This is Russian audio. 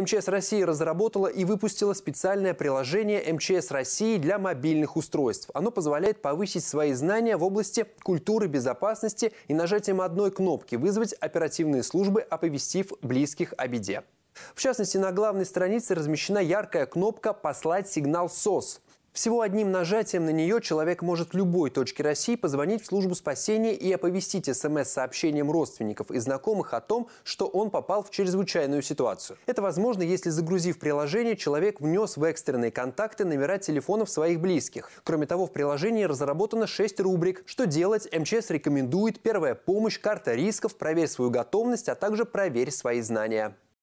МЧС России разработала и выпустила специальное приложение МЧС России для мобильных устройств. Оно позволяет повысить свои знания в области культуры безопасности и нажатием одной кнопки вызвать оперативные службы, оповестив близких о беде. В частности, на главной странице размещена яркая кнопка «Послать сигнал СОС». Всего одним нажатием на нее человек может в любой точке России позвонить в службу спасения и оповестить СМС-сообщением родственников и знакомых о том, что он попал в чрезвычайную ситуацию. Это возможно, если загрузив приложение, человек внес в экстренные контакты номера телефонов своих близких. Кроме того, в приложении разработано 6 рубрик «Что делать?», «МЧС рекомендует», «Первая помощь», «Карта рисков», «Проверь свою готовность», а также «Проверь свои знания».